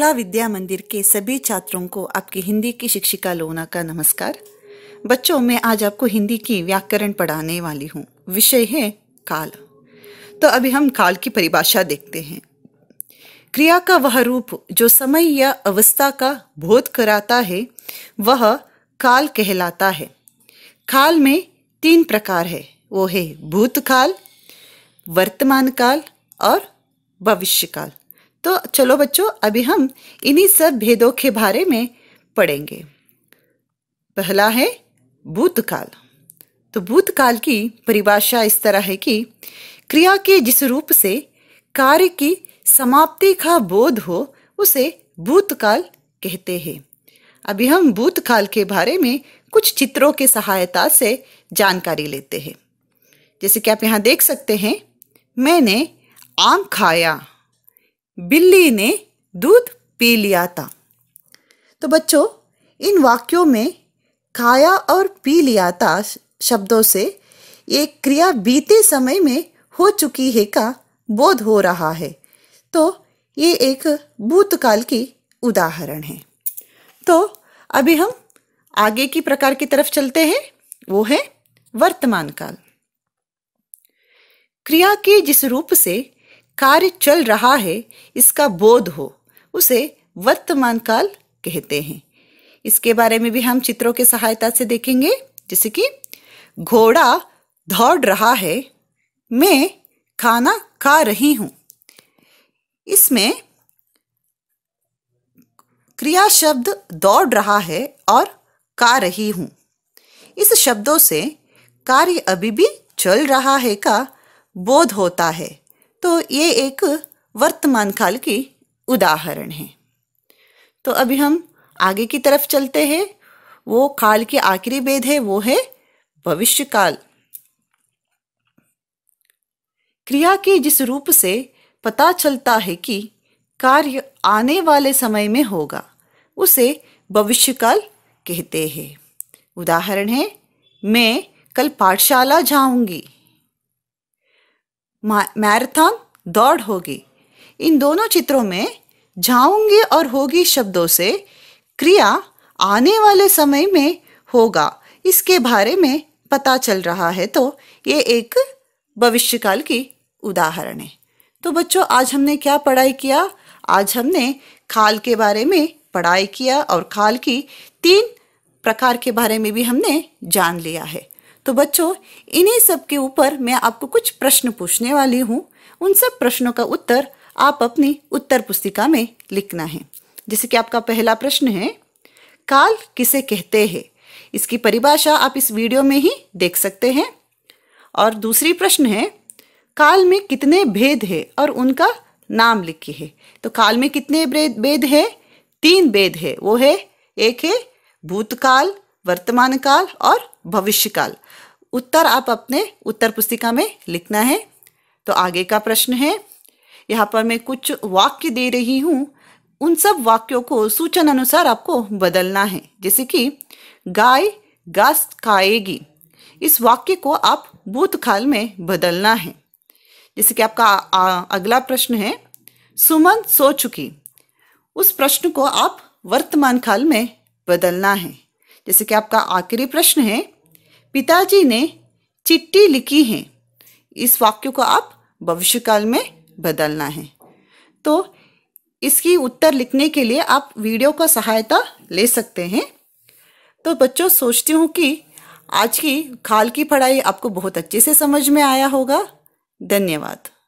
कला विद्या मंदिर के सभी छात्रों को आपकी हिंदी की शिक्षिका लोना का नमस्कार बच्चों मैं आज आपको हिंदी की व्याकरण पढ़ाने वाली हूँ विषय है काल तो अभी हम काल की परिभाषा देखते हैं क्रिया का वह रूप जो समय या अवस्था का बोध कराता है वह काल कहलाता है काल में तीन प्रकार है वो है भूतकाल वर्तमान काल और भविष्य काल तो चलो बच्चों अभी हम इन्हीं सब भेदों के बारे में पढ़ेंगे पहला है भूतकाल तो भूतकाल की परिभाषा इस तरह है कि क्रिया के जिस रूप से कार्य की समाप्ति का बोध हो उसे भूतकाल कहते हैं अभी हम भूतकाल के बारे में कुछ चित्रों के सहायता से जानकारी लेते हैं जैसे कि आप यहाँ देख सकते हैं मैंने आम खाया बिल्ली ने दूध पी लिया था तो बच्चों इन वाक्यों में खाया और पी लिया था शब्दों से ये क्रिया बीते समय में हो चुकी है का बोध हो रहा है तो ये एक भूतकाल की उदाहरण है तो अभी हम आगे की प्रकार की तरफ चलते हैं वो है वर्तमान काल क्रिया के जिस रूप से कार्य चल रहा है इसका बोध हो उसे वर्तमान काल कहते हैं इसके बारे में भी हम चित्रों की सहायता से देखेंगे जैसे कि घोड़ा दौड़ रहा है मैं खाना खा रही हूं इसमें क्रिया शब्द दौड़ रहा है और का रही हूं इस शब्दों से कार्य अभी भी चल रहा है का बोध होता है तो ये एक वर्तमान काल की उदाहरण है तो अभी हम आगे की तरफ चलते हैं वो काल के आखिरी भेद है वो है भविष्य काल क्रिया के जिस रूप से पता चलता है कि कार्य आने वाले समय में होगा उसे भविष्यकाल कहते हैं उदाहरण है मैं कल पाठशाला जाऊंगी मैराथन दौड़ होगी इन दोनों चित्रों में जाऊंगी और होगी शब्दों से क्रिया आने वाले समय में होगा इसके बारे में पता चल रहा है तो ये एक भविष्यकाल की उदाहरण है तो बच्चों आज हमने क्या पढ़ाई किया आज हमने खाल के बारे में पढ़ाई किया और खाल की तीन प्रकार के बारे में भी हमने जान लिया है तो बच्चों इन्हीं सब के ऊपर मैं आपको कुछ प्रश्न पूछने वाली हूँ उन सब प्रश्नों का उत्तर आप अपनी उत्तर पुस्तिका में लिखना है जैसे कि आपका पहला प्रश्न है काल किसे कहते हैं इसकी परिभाषा आप इस वीडियो में ही देख सकते हैं और दूसरी प्रश्न है काल में कितने भेद है और उनका नाम लिखी है तो काल में कितने भेद है तीन भेद है वो है एक है भूतकाल वर्तमान काल और भविष्यकाल उत्तर आप अपने उत्तर पुस्तिका में लिखना है तो आगे का प्रश्न है यहाँ पर मैं कुछ वाक्य दे रही हूँ उन सब वाक्यों को सूचन अनुसार आपको बदलना है जैसे कि गाय घास खाएगी इस वाक्य को आप भूतकाल में बदलना है जैसे कि आपका आ, अगला प्रश्न है सुमन सो चुकी उस प्रश्न को आप वर्तमान काल में बदलना है जैसे कि आपका आखिरी प्रश्न है पिताजी ने चिट्ठी लिखी है इस वाक्य को आप भविष्यकाल में बदलना है तो इसकी उत्तर लिखने के लिए आप वीडियो का सहायता ले सकते हैं तो बच्चों सोचती हूँ कि आज की खाल की पढ़ाई आपको बहुत अच्छे से समझ में आया होगा धन्यवाद